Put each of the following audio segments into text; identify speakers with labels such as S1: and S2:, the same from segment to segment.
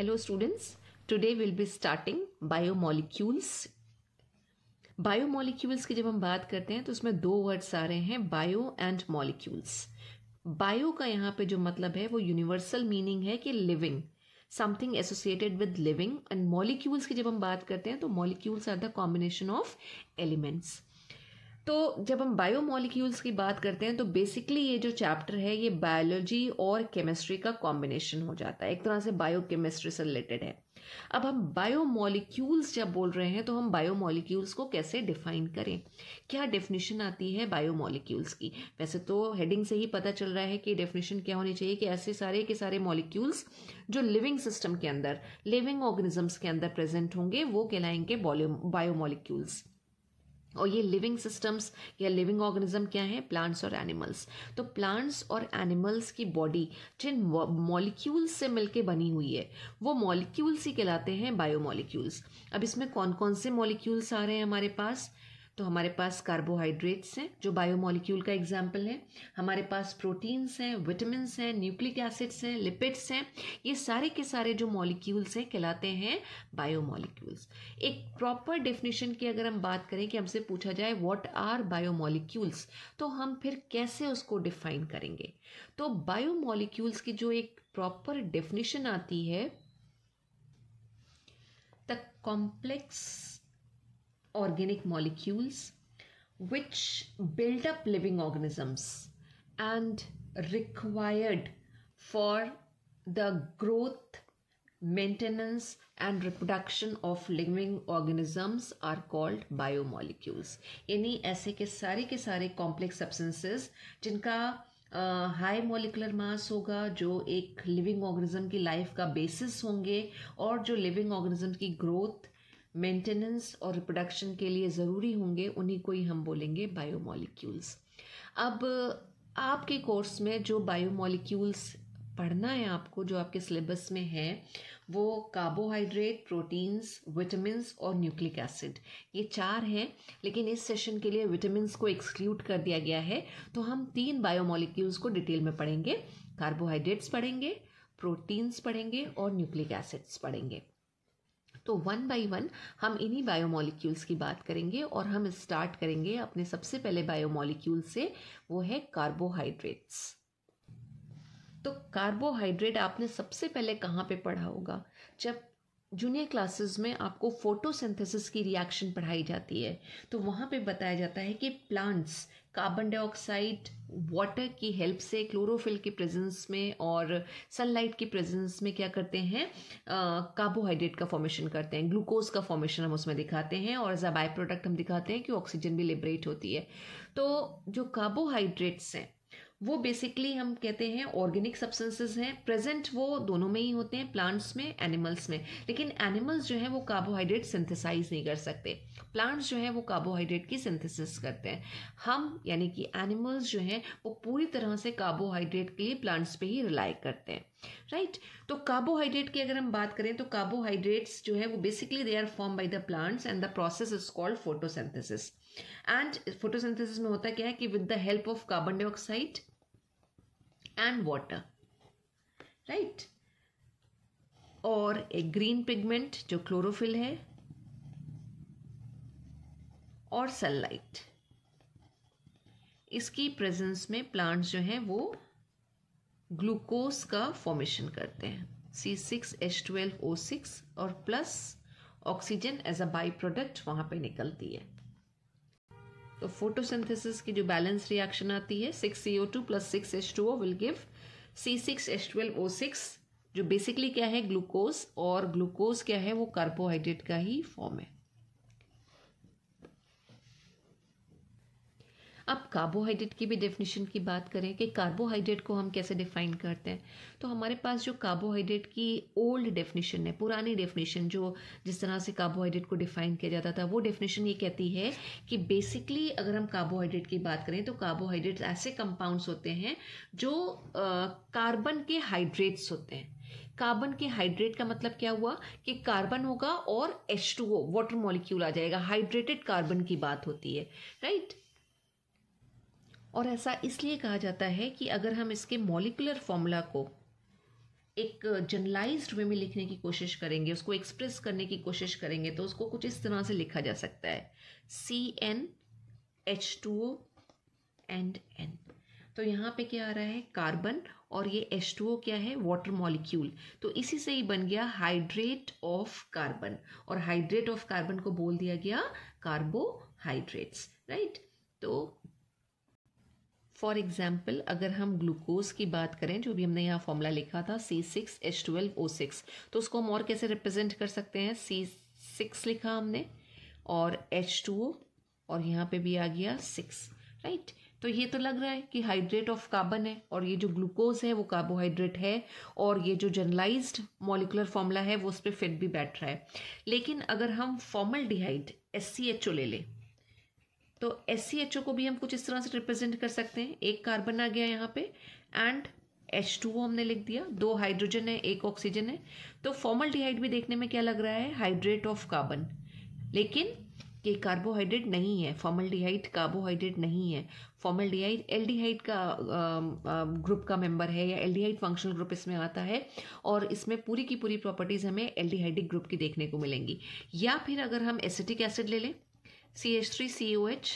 S1: Hello students, today we'll be starting biomolecules. Biomolecules की जब हम बात करते हैं तो उसमें दो वर्ड्स आ रहे हैं बायो एंड मॉलिक्यूल्स बायो का यहाँ पे जो मतलब है वो यूनिवर्सल मीनिंग है कि living something associated with living and molecules की जब हम बात करते हैं तो molecules are the combination of elements तो जब हम बायोमोलिक्यूल्स की बात करते हैं तो बेसिकली ये जो चैप्टर है ये बायोलॉजी और केमिस्ट्री का कॉम्बिनेशन हो जाता है एक तरह से बायोकेमिस्ट्री से रिलेटेड है अब हम बायोमोलिक्यूल्स जब बोल रहे हैं तो हम बायोमोलिक्यूल्स को कैसे डिफाइन करें क्या डेफिनेशन आती है बायोमोलिक्यूल्स की वैसे तो हेडिंग से ही पता चल रहा है कि डेफिनेशन क्या होनी चाहिए कि ऐसे सारे के सारे मॉलिक्यूल्स जो लिविंग सिस्टम के अंदर लिविंग ऑर्गेनिजम्स के अंदर प्रेजेंट होंगे वो कहलाएंगे बायोमोलिक्यूल्स और ये लिविंग सिस्टम्स या लिविंग ऑर्गेनिज्म क्या है प्लांट्स और एनिमल्स तो प्लांट्स और एनिमल्स की बॉडी जिन मॉलिक्यूल्स से मिलके बनी हुई है वो मॉलिक्यूल्स ही कहलाते हैं बायो मॉलिक्यूल्स अब इसमें कौन कौन से मॉलिक्यूल्स आ रहे हैं हमारे पास तो हमारे पास कार्बोहाइड्रेट्स हैं जो बायोमोलिक्यूल का एग्जाम्पल है हमारे पास प्रोटीन्स हैं विटामिन हैं न्यूक्लिक एसिड्स हैं लिपिड्स हैं ये सारे के सारे जो मॉलिक्यूल्स हैं कहलाते हैं बायोमोलिक्यूल्स एक प्रॉपर डेफिनेशन की अगर हम बात करें कि हमसे पूछा जाए व्हाट आर बायोमोलिक्यूल्स तो हम फिर कैसे उसको डिफाइन करेंगे तो बायोमोलिक्यूल्स की जो एक प्रॉपर डेफिनेशन आती है the complex organic molecules which build up living organisms and required for the growth maintenance and reproduction of living organisms are called biomolecules any aise ke sare ke sare complex substances jinka high molecular mass होगा जो एक living organism की life का basis होंगे और जो living organism की growth maintenance और रिप्रोडक्शन के लिए ज़रूरी होंगे उन्हीं को ही हम बोलेंगे बायोमोलिक्यूल्स अब आपके कोर्स में जो बायोमोलिक्यूल्स पढ़ना है आपको जो आपके सिलेबस में है वो कार्बोहाइड्रेट प्रोटीन्स विटामिन्स और न्यूक्लिक एसिड ये चार हैं लेकिन इस सेशन के लिए विटामिन्स को एक्सक्लूड कर दिया गया है तो हम तीन बायोमोलिक्यूल्स को डिटेल में पढ़ेंगे कार्बोहाइड्रेट्स पढ़ेंगे प्रोटीन्स पढ़ेंगे और न्यूक्लिक एसिड्स पढ़ेंगे तो वन बाय वन हम इन्हीं बायोमोलिक्यूल्स की बात करेंगे और हम स्टार्ट करेंगे अपने सबसे पहले बायोमोलिक्यूल से वो है कार्बोहाइड्रेट्स तो कार्बोहाइड्रेट आपने सबसे पहले कहाँ पे पढ़ा होगा जब जूनियर क्लासेस में आपको फोटोसिंथेसिस की रिएक्शन पढ़ाई जाती है तो वहाँ पे बताया जाता है कि प्लांट्स कार्बन डाइऑक्साइड वाटर की हेल्प से क्लोरोफिल की प्रेजेंस में और सनलाइट की प्रेजेंस में क्या करते हैं कार्बोहाइड्रेट का फॉर्मेशन करते हैं ग्लूकोज का फॉर्मेशन हम उसमें दिखाते हैं और एज अ बाय प्रोडक्ट हम दिखाते हैं कि ऑक्सीजन भी लिबरेट होती है तो जो कार्बोहाइड्रेट्स हैं वो बेसिकली हम कहते हैं ऑर्गेनिक सब्सटेंसेस हैं प्रेजेंट वो दोनों में ही होते हैं प्लांट्स में एनिमल्स में लेकिन एनिमल्स जो हैं वो कार्बोहाइड्रेट सिंथेसाइज नहीं कर सकते प्लांट्स जो हैं वो कार्बोहाइड्रेट की सिंथेसिस करते हैं हम यानी कि एनिमल्स जो हैं वो पूरी तरह से कार्बोहाइड्रेट के लिए प्लांट्स पे ही रिलाई करते हैं राइट right? तो कार्बोहाइड्रेट की अगर हम बात करें तो कार्बोहाइड्रेट्स जो है वो basically they are form by the plants and the process is called photosynthesis and photosynthesis में होता क्या है कि with the help of carbon dioxide and water right और एक ग्रीन पिगमेंट जो क्लोरोफिल है और सनलाइट इसकी प्रेजेंस में प्लांट्स जो हैं वो ग्लूकोज का फॉर्मेशन करते हैं C six H twelve O six और plus oxygen as a by product वहाँ पे निकलती है तो फोटोसिंथेसिस की जो बैलेंस रिएक्शन आती है six C O two plus six H two O will give C six H twelve O six जो बेसिकली क्या है ग्लूकोज और ग्लूकोज क्या है वो कार्बोहाइड्रेट का ही फॉर्म है अब कार्बोहाइड्रेट की भी डेफिनेशन की बात करें कि कार्बोहाइड्रेट को हम कैसे डिफाइन करते हैं तो हमारे पास जो कार्बोहाइड्रेट की ओल्ड डेफिनेशन है पुरानी डेफिनेशन जो जिस तरह से कार्बोहाइड्रेट को डिफाइन किया जाता था वो डेफिनेशन ये कहती है कि बेसिकली अगर हम कार्बोहाइड्रेट की बात करें तो कार्बोहाइड्रेट ऐसे कंपाउंड्स होते हैं जो कार्बन के हाइड्रेट्स होते हैं कार्बन के हाइड्रेट का मतलब क्या हुआ कि कार्बन होगा और H2O वाटर मॉलिक्यूल आ जाएगा हाइड्रेटेड कार्बन की बात होती है राइट right? और ऐसा इसलिए कहा जाता है कि अगर हम इसके मॉलिकुलर फॉर्मूला को एक जनरलाइज वे में लिखने की कोशिश करेंगे उसको एक्सप्रेस करने की कोशिश करेंगे तो उसको कुछ इस तरह से लिखा जा सकता है C N H two O and N तो यहाँ पे क्या आ रहा है कार्बन और ये एच टू ओ क्या है वाटर मॉलिक्यूल तो इसी से ही बन गया हाइड्रेट ऑफ कार्बन और हाइड्रेट ऑफ कार्बन को बोल दिया गया कार्बोहाइड्रेट्स राइट तो फॉर एग्जाम्पल अगर हम ग्लूकोज की बात करें जो भी हमने यहाँ फॉर्मूला लिखा था C six H twelve O six तो उसको हम और कैसे रिप्रेजेंट कर सकते हैं सी सिक्स लिखा हमने और एच टू ओ और यहाँ पे भी आ गया सिक्स राइट right? तो ये तो लग रहा है कि हाइड्रेट ऑफ कार्बन है और ये जो ग्लूकोज है वो कार्बोहाइड्रेट है और ये जो जनरलाइज मॉलिकुलर फॉर्मूला है वो उस पर फिट भी बैठ रहा है लेकिन अगर हम formaldehyde as C H O ले लें तो एस सी एच ओ को भी हम कुछ इस तरह से रिप्रेजेंट कर सकते हैं एक कार्बन आ गया यहाँ पे एंड एच टू हमने लिख दिया दो हाइड्रोजन है एक ऑक्सीजन है तो फॉर्मल डिहाइड भी देखने में क्या लग रहा है हाइड्रेट ऑफ कार्बन लेकिन ये कार्बोहाइड्रेट नहीं है फॉर्मल डिहाइड कार्बोहाइड्रेट नहीं है फॉर्मल डिहाइड एल का ग्रुप का मेंबर है या एल फंक्शनल ग्रुप इसमें आता है और इसमें पूरी की पूरी प्रॉपर्टीज़ हमें एल ग्रुप की देखने को मिलेंगी या फिर अगर हम एसिटिक एसिड ले लें C H three C O H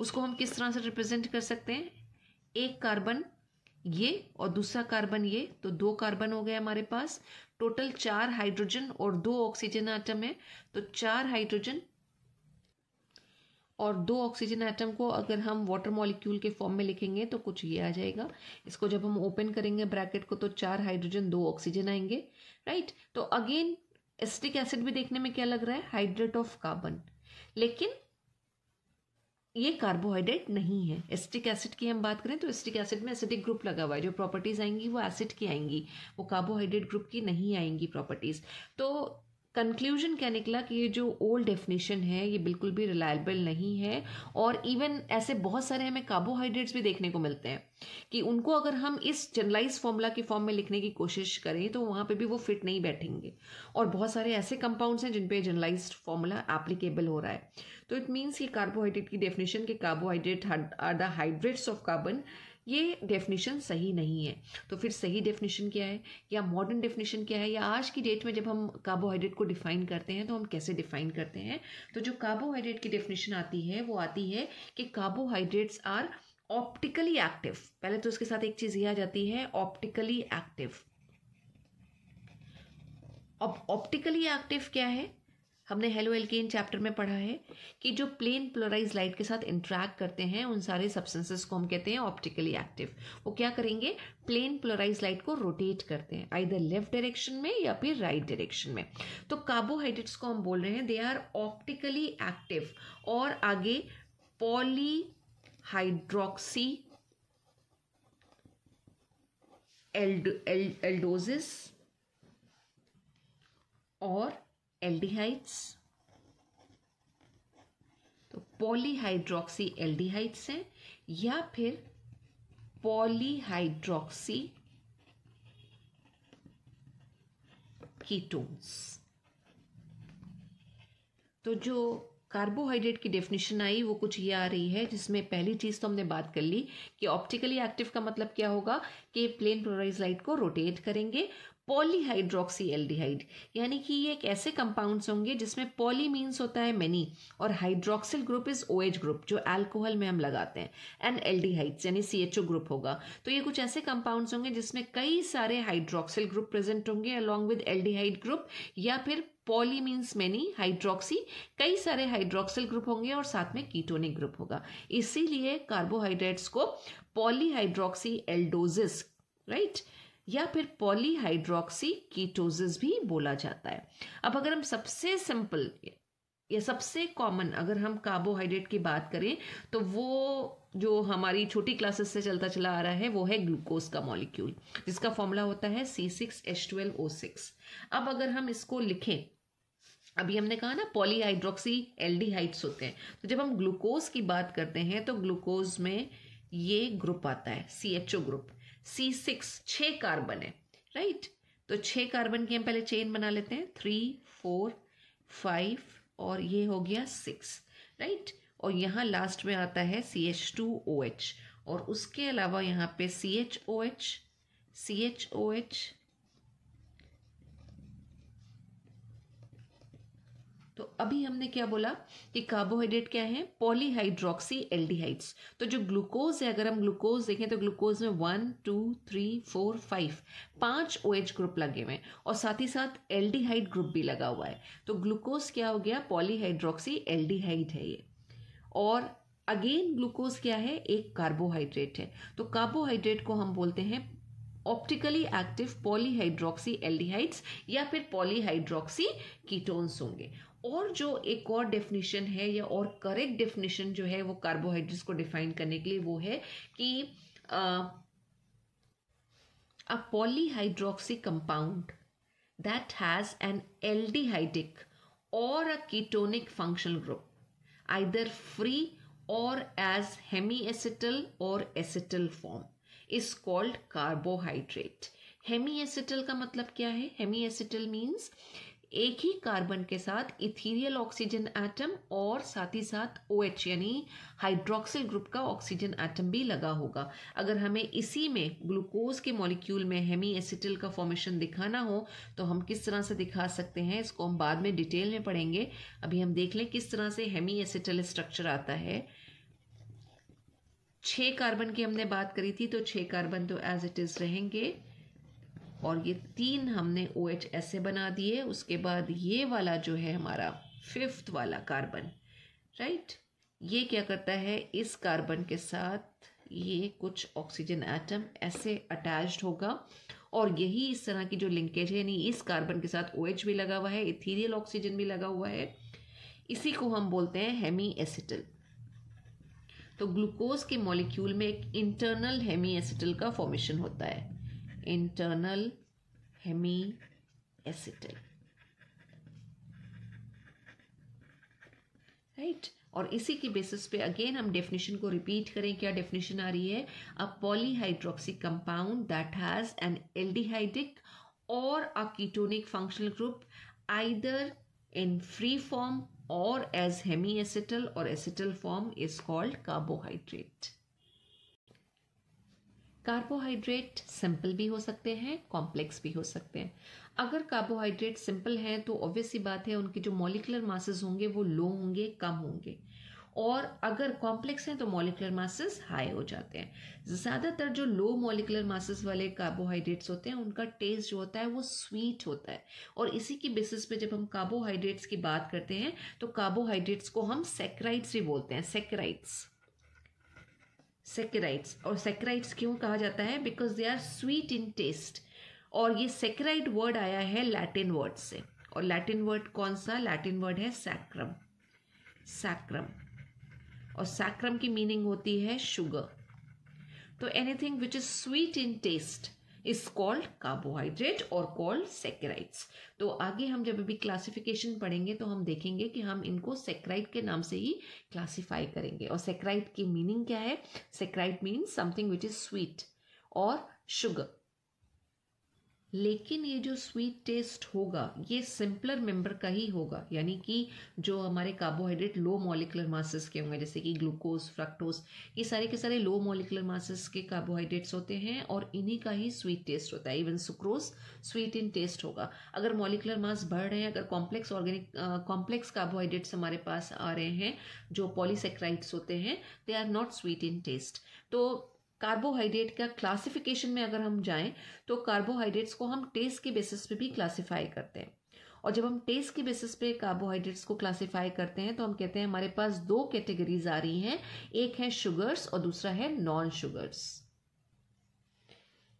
S1: उसको हम किस तरह से रिप्रेजेंट कर सकते हैं एक कार्बन ये और दूसरा कार्बन ये तो दो कार्बन हो गए हमारे पास टोटल चार हाइड्रोजन और दो ऑक्सीजन आइटम है तो चार हाइड्रोजन और दो ऑक्सीजन आइटम को अगर हम वाटर मॉलिक्यूल के फॉर्म में लिखेंगे तो कुछ ये आ जाएगा इसको जब हम ओपन करेंगे ब्रैकेट को तो चार हाइड्रोजन दो ऑक्सीजन आएंगे राइट तो अगेन एसिटिक एसिड भी देखने में क्या लग रहा है हाइड्रेट ऑफ कार्बन लेकिन ये कार्बोहाइड्रेट नहीं है एसिटिक एसिड की हम बात करें तो एसिटिक एसिड में एसिडिक ग्रुप लगा हुआ है जो प्रॉपर्टीज आएंगी वो एसिड की आएंगी वो कार्बोहाइड्रेट ग्रुप की नहीं आएंगी प्रॉपर्टीज तो कंक्लूजन क्या निकला कि ये जो ओल्ड डेफिनेशन है ये बिल्कुल भी रिलायबल नहीं है और इवन ऐसे बहुत सारे हमें कार्बोहाइड्रेट्स भी देखने को मिलते हैं कि उनको अगर हम इस जनरलाइज फॉर्मूला के फॉर्म में लिखने की कोशिश करें तो वहाँ पे भी वो फिट नहीं बैठेंगे और बहुत सारे ऐसे कंपाउंड्स हैं जिन पे जनरलाइज फॉर्मूला एप्लीकेबल हो रहा है तो इट मीन्स ये कार्बोहाइड्रेट की डेफिनेशन के carbohydrate are the hydrates of carbon ये डेफिनेशन सही नहीं है तो फिर सही डेफिनेशन क्या है या मॉडर्न डेफिनेशन क्या है या आज की डेट में जब हम कार्बोहाइड्रेट को डिफाइन करते हैं तो हम कैसे डिफाइन करते हैं तो जो कार्बोहाइड्रेट की डेफिनेशन आती है वो आती है कि कार्बोहाइड्रेट्स आर ऑप्टिकली एक्टिव पहले तो उसके साथ एक चीज़ ये आ जाती है ऑप्टिकली एक्टिव ऑप्टिकली एक्टिव क्या है हमने हेलो एल्केन चैप्टर में पढ़ा है कि जो प्लेन प्लोराइज लाइट के साथ इंट्रैक्ट करते हैं उन सारे सब्सटेंसेस को हम कहते हैं ऑप्टिकली एक्टिव वो क्या करेंगे प्लेन प्लोराइज लाइट को रोटेट करते हैं आइधर लेफ्ट डायरेक्शन में या फिर राइट right डायरेक्शन में तो कार्बोहाइड्रेट्स को हम बोल रहे हैं दे आर ऑप्टिकली एक्टिव और आगे पॉलीहाइड्रोक्सी एल्ड, एल्ड, एल्डोजिस और एल्डिहाइड्स तो पॉलीहाइड्रोक्सी एल्डिहाइड्स हैं या फिर पॉलीहाइड्रोक्सी कीटोन्स तो जो कार्बोहाइड्रेट की डेफिनेशन आई वो कुछ ये आ रही है जिसमें पहली चीज़ तो हमने बात कर ली कि ऑप्टिकली एक्टिव का मतलब क्या होगा कि प्लेन प्लोराइज लाइट को रोटेट करेंगे पॉलीहाइड्रोक्सी एल्डिहाइड यानी कि ये एक ऐसे कंपाउंड्स होंगे जिसमें पॉली मीन्स होता है मेनी और hydroxyl group is O H group जो एल्कोहल में हम लगाते हैं एंड एल्डिहाइड्स यानी सी एच ओ ग्रुप होगा तो ये कुछ ऐसे कंपाउंड्स होंगे जिसमें कई सारे हाइड्रोक्सिल ग्रुप प्रेजेंट होंगे अलॉन्ग विद एल्डिहाइड ग्रुप या फिर पॉली मीन्स मैनी हाइड्रोक्सी कई सारे हाइड्रोक्सिल ग्रुप होंगे और साथ में कीटोनिक ग्रुप होगा इसीलिए कार्बोहाइड्रेट्स को पॉलीहाइड्रोक्सी एल्डोजिस राइट right? या फिर पॉलीहाइड्रोक्सी कीटोजिस भी बोला जाता है अब अगर हम सबसे सिंपल या सबसे कॉमन अगर हम कार्बोहाइड्रेट की बात करें तो वो जो हमारी छोटी क्लासेस से चलता चला आ रहा है वो है ग्लूकोज का मॉलिक्यूल जिसका फॉर्मूला होता है C six H twelve O six अब अगर हम इसको लिखें अभी हमने कहा ना पॉलीहाइड्रोक्सी एल्डिहाइड्स होते हैं तो जब हम ग्लूकोज की बात करते हैं तो ग्लूकोज में ये ग्रुप आता है C H O group C six छः कार्बन है राइट तो छः कार्बन की हम पहले चेन बना लेते हैं थ्री फोर फाइव और ये हो गया सिक्स राइट और यहाँ लास्ट में आता है C H two O H और उसके अलावा यहाँ पे C H O H C H O H तो अभी हमने क्या बोला कि कार्बोहाइड्रेट क्या है पॉलीहाइड्रोक्सी एल्डिहाइड्स तो जो ग्लूकोज है अगर हम ग्लूकोज देखें तो ग्लूकोज में one two three four five पांच ओ एच ग्रुप लगे हुए और साथ ही साथ एल्डिहाइड ग्रुप भी लगा हुआ है तो ग्लूकोज क्या हो गया पॉलीहाइड्रोक्सी एल्डिहाइड है ये और अगेन ग्लूकोज क्या है एक कार्बोहाइड्रेट है तो कार्बोहाइड्रेट को हम बोलते हैं ऑप्टिकली एक्टिव पॉलीहाइड्रोक्सी एल्डिहाइड्स या फिर पॉलीहाइड्रोक्सी कीटोन्स होंगे और जो एक और डेफिनेशन है या और करेक्ट डेफिनेशन जो है वो कार्बोहाइड्रेट्स को डिफाइन करने के लिए वो है कि a polyhydroxy compound that has an aldehydic or a ketonic functional group either free or as hemiacetal or acetal form is called carbohydrate hemiacetal का मतलब क्या है हेमी एसिटल मीन्स एक ही कार्बन के साथ इथीरियल ऑक्सीजन एटम और साथ ही साथ ओ OH यानी हाइड्रोक्सिल ग्रुप का ऑक्सीजन एटम भी लगा होगा अगर हमें इसी में ग्लूकोज के मॉलिक्यूल में हेमी एसिटिल का फॉर्मेशन दिखाना हो तो हम किस तरह से दिखा सकते हैं इसको हम बाद में डिटेल में पढ़ेंगे अभी हम देख लें किस तरह से हेमी एसिटल स्ट्रक्चर आता है छः कार्बन की हमने बात करी थी तो छः कार्बन तो एज इट इज़ रहेंगे और ये तीन हमने ओ एच ऐसे बना दिए उसके बाद ये वाला जो है हमारा फिफ्थ वाला कार्बन राइट ये क्या करता है इस कार्बन के साथ ये कुछ ऑक्सीजन एटम ऐसे अटैच्ड होगा और यही इस तरह की जो लिंकेज है यानी इस कार्बन के साथ ओ OH भी लगा हुआ है इथीरियल ऑक्सीजन भी लगा हुआ है इसी को हम बोलते हैं हेमी एसिटल तो ग्लूकोज के मॉलिक्यूल में एक इंटरनल हेमी एसिटल का फॉर्मेशन होता है इंटरनल हेमी एसिटल राइट और इसी के बेसिस पे अगेन हम डेफिनेशन को रिपीट करें क्या डेफिनेशन आ रही है uh polyhydroxy compound that has an aldehydic or a ketonic functional group either in free form or as hemiacetal or acetal form is called carbohydrate carbohydrate simple भी हो सकते हैं कॉम्प्लेक्स भी हो सकते हैं अगर कार्बोहाइड्रेट सिंपल हैं तो ऑब्वियसली बात है उनके जो मॉलिकुलर मासेस होंगे वो लो होंगे कम होंगे और अगर कॉम्प्लेक्स हैं तो मॉलिकुलर मासेस हाई हो जाते हैं ज़्यादातर जो लो मॉलिकुलर मासेस वाले कार्बोहाइड्रेट्स होते हैं उनका टेस्ट जो होता है वो स्वीट होता है और इसी की बेसिस पे जब हम कार्बोहाइड्रेट्स की बात करते हैं तो कार्बोहाइड्रेट्स को हम सेक्राइड्स भी बोलते हैं सेक्राइड्स सेक्राइट्स और सेक्राइट्स क्यों कहा जाता है because they are sweet in taste और ये सेक्राइट वर्ड आया है लैटिन वर्ड से और लैटिन वर्ड कौन सा लैटिन वर्ड है सैक्रम सैक्रम और सैक्रम की मीनिंग होती है शुगर तो anything which is sweet in taste is called carbohydrate or called saccharides तो आगे हम जब अभी क्लासिफिकेशन पढ़ेंगे तो हम देखेंगे कि हम इनको सेक्राइट के नाम से ही क्लासीफाई करेंगे और सेक्राइट की मीनिंग क्या है saccharide means something which is sweet और शुगर लेकिन ये जो स्वीट टेस्ट होगा ये सिंपलर मेंबर का ही होगा यानी कि जो हमारे कार्बोहाइड्रेट लो मॉलिकुलर मासेस के होंगे जैसे कि ग्लूकोज फ्रक्टोज ये सारे के सारे लो मॉलिकुलर मासेस के कार्बोहाइड्रेट्स होते हैं और इन्हीं का ही स्वीट टेस्ट होता है even sucrose sweet in taste होगा अगर मॉलिकुलर मास बढ़ रहे हैं अगर कॉम्प्लेक्स ऑर्गेनिक कॉम्प्लेक्स कार्बोहाइड्रेट्स हमारे पास आ रहे हैं जो पॉलीसेक्राइड्स होते हैं they are not sweet in taste तो कार्बोहाइड्रेट का क्लासिफिकेशन में अगर हम जाएं तो कार्बोहाइड्रेट्स को हम टेस्ट के बेसिस पे भी क्लासिफाई करते हैं और जब हम टेस्ट के बेसिस पे कार्बोहाइड्रेट्स को क्लासिफाई करते हैं तो हम कहते हैं हमारे पास दो कैटेगरीज आ रही हैं एक है शुगर्स और दूसरा है नॉन शुगर्स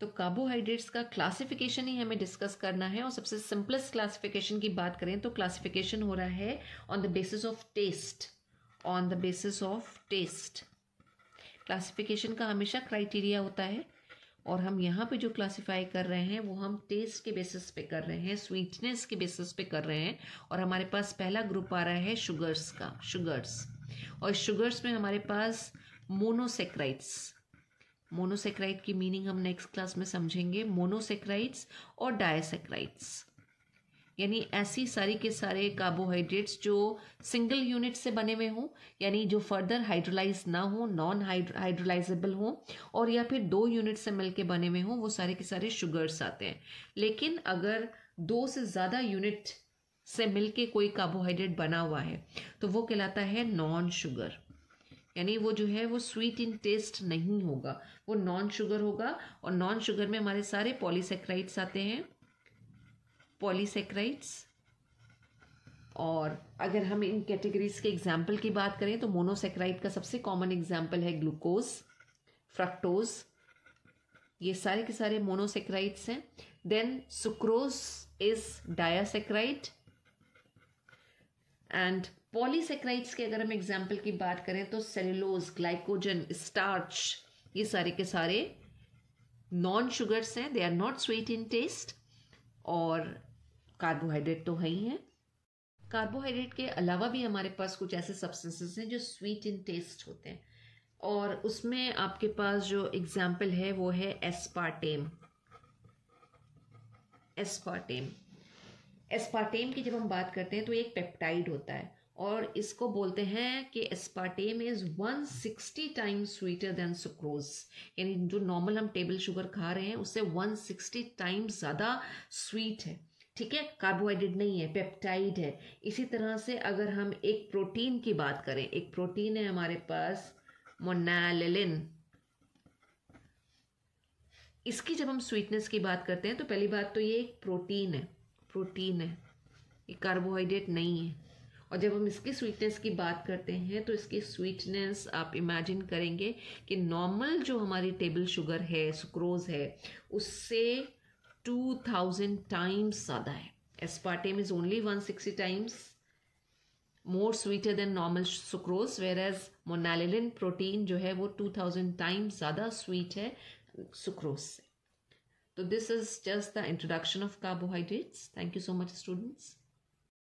S1: तो कार्बोहाइड्रेट्स का क्लासिफिकेशन ही हमें डिस्कस करना है और सबसे सिंपलेस्ट क्लासिफिकेशन की बात करें तो क्लासिफिकेशन हो रहा है on the basis of taste on the basis of taste classification का हमेशा क्राइटेरिया होता है और हम यहाँ पे जो क्लासिफाई कर रहे हैं वो हम टेस्ट के बेसिस पे कर रहे हैं स्वीटनेस के बेसिस पे कर रहे हैं और हमारे पास पहला ग्रुप आ रहा है शुगर्स का शुगर्स और शुगर्स में हमारे पास मोनोसेक्राइट्स मोनोसेक्राइट की मीनिंग हम नेक्स्ट क्लास में समझेंगे मोनोसेक्राइट्स और डायसेक्राइट्स यानी ऐसी सारी के सारे कार्बोहाइड्रेट्स जो सिंगल यूनिट से बने हुए हों यानी जो फर्दर हाइड्रोलाइज ना हो नॉन हाइड्रोलाइजेबल हों और या फिर दो यूनिट से मिलके बने हुए हों वो सारे के सारे शुगर्स आते हैं लेकिन अगर दो से ज़्यादा यूनिट से मिलके कोई कार्बोहाइड्रेट बना हुआ है तो वो कहलाता है नॉन शुगर यानी वो जो है वो स्वीट इन टेस्ट नहीं होगा वो नॉन शुगर होगा और नॉन शुगर में हमारे सारे पॉलीसेक्राइड्स आते हैं पॉलीसेक्राइड्स और अगर हम इन कैटेगरीज के एग्जाम्पल की बात करें तो मोनोसेक्राइड का सबसे कॉमन एग्जाम्पल है ग्लूकोज फ्रक्टोज ये सारे के सारे मोनोसेक्राइड्स हैं then sucrose is disaccharide and polysaccharides के अगर हम एग्जाम्पल की बात करें तो सेलुलोज ग्लाइकोजन स्टार्च ये सारे के सारे नॉन शुगर्स हैं they are not sweet in taste और कार्बोहाइड्रेट तो है ही है कार्बोहाइड्रेट के अलावा भी हमारे पास कुछ ऐसे सब्सटेंसेस हैं जो स्वीट इन टेस्ट होते हैं और उसमें आपके पास जो एग्जाम्पल है वो है एस्पार्टेम एस्पार्टेम एस्पार्टेम की जब हम बात करते हैं तो एक पेप्टाइड होता है और इसको बोलते हैं कि aspartame is 160 times sweeter than sucrose यानी जो नॉर्मल हम टेबल शुगर खा रहे हैं उससे 160 टाइम्स ज़्यादा स्वीट है ठीक है कार्बोहाइड्रेट नहीं है पेप्टाइड है इसी तरह से अगर हम एक प्रोटीन की बात करें एक प्रोटीन है हमारे पास मोनालिन इसकी जब हम स्वीटनेस की बात करते हैं तो पहली बात तो ये एक प्रोटीन है प्रोटीन है ये कार्बोहाइड्रेट नहीं है और जब हम इसकी स्वीटनेस की बात करते हैं तो इसकी स्वीटनेस आप इमेजिन करेंगे कि नॉर्मल जो हमारी टेबल शुगर है सुक्रोज है उससे टू थाउजेंड टाइम्स ज़्यादा है aspartame is only one sixty times more sweeter than normal sucrose whereas monellin protein जो है वो टू थाउजेंड टाइम्स ज़्यादा स्वीट है सुक्रोज से तो this is just the introduction of carbohydrates thank you so much students